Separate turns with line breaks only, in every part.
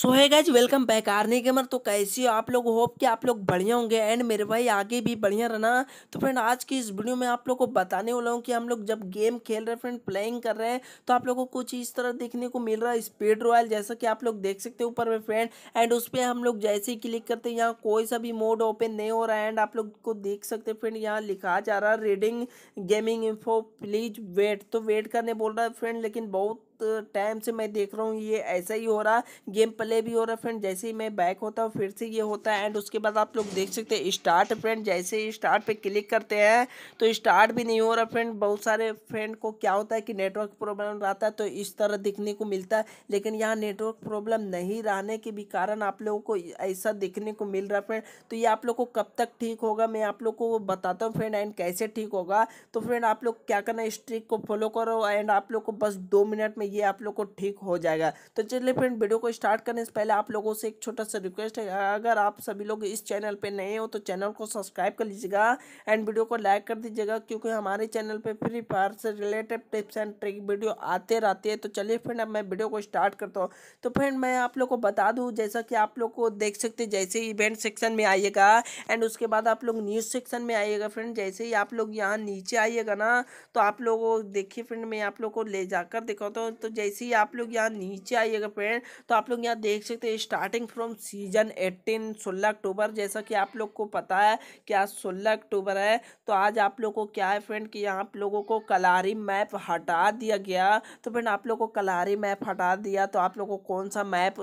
सो है welcome back Arnie gamer तो हो आप लोग होप कि आप लोग बढ़िया होंगे एंड मेरे भाई आगे भी बढ़िया रहना तो फ्रेंड आज की इस वीडियो में आप लोग को बताने वाला हूँ कि हम लोग जब गेम खेल रहे फ्रेंड प्लेइंग कर रहे हैं तो आप लोग को कुछ इस तरह देखने को मिल रहा है स्पीड रॉयल जैसा कि आप लोग देख सकते हो ऊपर में फ्रेंड एंड उस पर हम लोग जैसे ही क्लिक करते हैं यहाँ कोई सा भी मोड ओपन नहीं हो रहा है एंड आप लोग को देख सकते फ्रेंड यहाँ लिखा जा रहा है reading gaming info please wait तो वेट करने बोल रहा है फ्रेंड लेकिन बहुत टाइम से मैं देख रहा हूँ ये ऐसा ही हो रहा गेम प्ले भी हो रहा फ्रेंड जैसे ही मैं बैक होता हूँ फिर से ये होता है एंड उसके बाद आप लोग देख सकते हैं स्टार्ट फ्रेंड जैसे ही स्टार्ट पे क्लिक करते हैं तो स्टार्ट भी नहीं हो रहा फ्रेंड बहुत सारे फ्रेंड को क्या होता है कि नेटवर्क प्रॉब्लम रहता है तो इस तरह दिखने को मिलता है लेकिन यहाँ नेटवर्क प्रॉब्लम नहीं रहने के भी कारण आप लोगों को ऐसा देखने को मिल रहा फ्रेंड तो ये आप लोग को कब तक ठीक होगा मैं आप लोग को बताता हूँ फ्रेंड एंड कैसे ठीक होगा तो फ्रेंड आप लोग क्या करना इस ट्रिक को फॉलो करो एंड आप लोग को बस दो मिनट में ये आप लोग को ठीक हो जाएगा तो चलिए फ्रेंड वीडियो को स्टार्ट करने से पहले आप लोगों से एक छोटा सा रिक्वेस्ट है अगर आप सभी लोग इस चैनल पर नए हो तो चैनल को सब्सक्राइब कर लीजिएगा एंड वीडियो को लाइक कर दीजिएगा क्योंकि हमारे चैनल पर फ्री फायर से related tips and trick video आते रहते हैं तो चलिए फ्रेंड अब मैं वीडियो को स्टार्ट करता हूँ तो फ्रेंड मैं आप लोग को बता दूँ जैसा कि आप लोग को देख सकते जैसे इवेंट सेक्शन में आइएगा एंड उसके बाद आप लोग न्यूज़ सेक्शन में आइएगा फ्रेंड जैसे ही आप लोग यहाँ नीचे आइएगा ना तो आप लोग देखिए फ्रेंड मैं आप लोग को ले जाकर दिखाता हूँ तो तो जैसे ही आप लोग यहाँ नीचे आइएगा पेड़ तो आप लोग यहाँ देख सकते हैं स्टार्टिंग फ्रॉम सीजन एट्टीन सोलह अक्टूबर जैसा कि आप लोग को पता है कि आज सोलह अक्टूबर है तो आज आप लोग को क्या है फ्रेंड कि यहाँ आप लोगों को कलारी मैप हटा दिया गया तो फ्रेंड आप लोग को कलारी मैप हटा दिया तो आप लोग को कौन सा मैप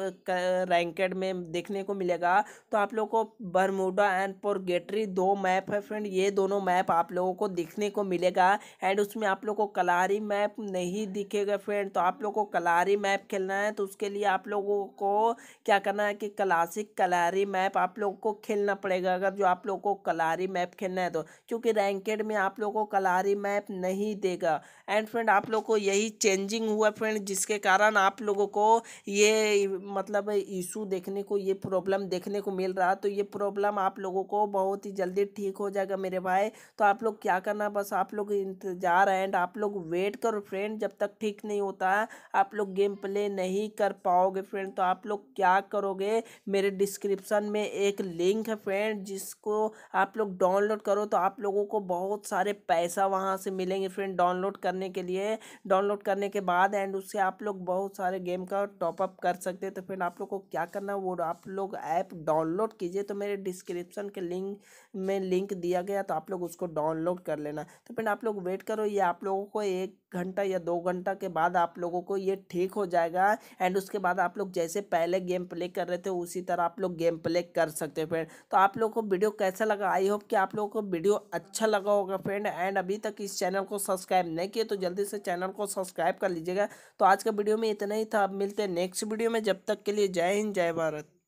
रैंकेड में देखने को मिलेगा तो आप लोग को बरमूडा एंड पोरगेटरी दो मैप है फ्रेंड ये दोनों मैप आप लोगों को देखने को मिलेगा एंड उसमें आप लोग को कलारी मैप नहीं दिखेगा फ्रेंड तो तो आप लोग को कलारी मैप खेलना है तो उसके लिए आप लोगों को क्या करना है कि क्लासिक कलारी मैप आप लोगों को खेलना पड़ेगा अगर जो आप लोगों को कलारी मैप खेलना है तो क्योंकि रैंकेड में आप लोग को कलारी मैप नहीं देगा एंड फ्रेंड आप लोग को यही चेंजिंग हुआ फ्रेंड जिसके कारण आप लोगों को ये मतलब इशू देखने को ये प्रॉब्लम देखने को मिल रहा तो ये प्रॉब्लम आप लोगों को बहुत ही जल्दी ठीक हो जाएगा मेरे भाई तो आप लोग क्या करना बस आप लोग इंतज़ार एंड आप लोग वेट करो फ्रेंड जब तक ठीक नहीं होता होगा आप लोग गेम प्ले नहीं कर पाओगे फ्रेंड तो आप लोग क्या करोगे मेरे डिस्क्रिप्शन में एक लिंक है फ्रेंड जिसको आप लोग डाउनलोड करो तो आप लोगों को बहुत सारे पैसा वहाँ से मिलेंगे फ्रेंड डाउनलोड करने के लिए डाउनलोड करने के बाद एंड उससे आप लोग बहुत सारे गेम का टॉपअप कर सकते हैं तो फ्रेंड आप लोग को क्या करना है वो आप लोग ऐप डाउनलोड कीजिए तो मेरे डिस्क्रिप्शन के लिंक में लिंक दिया गया तो आप लोग उसको डाउनलोड कर लेना तो फ्रेंड आप लोग वेट करो ये आप लोगों को एक घंटा या दो घंटा के बाद आप आप लोगों को ये ठीक हो जाएगा एंड उसके बाद आप लोग जैसे पहले गेम प्ले कर रहे थे उसी तरह आप लोग गेम प्ले कर सकते हैं फ्रेंड तो आप लोग को वीडियो कैसा लगा आई होप कि आप लोगों को वीडियो अच्छा लगा होगा फ्रेंड एंड अभी तक इस चैनल को सब्सक्राइब नहीं किए तो जल्दी से चैनल को सब्सक्राइब कर लीजिएगा तो आज का वीडियो में इतना ही था अब मिलते हैं नेक्स्ट वीडियो में जब तक के लिए जय हिंद जय भारत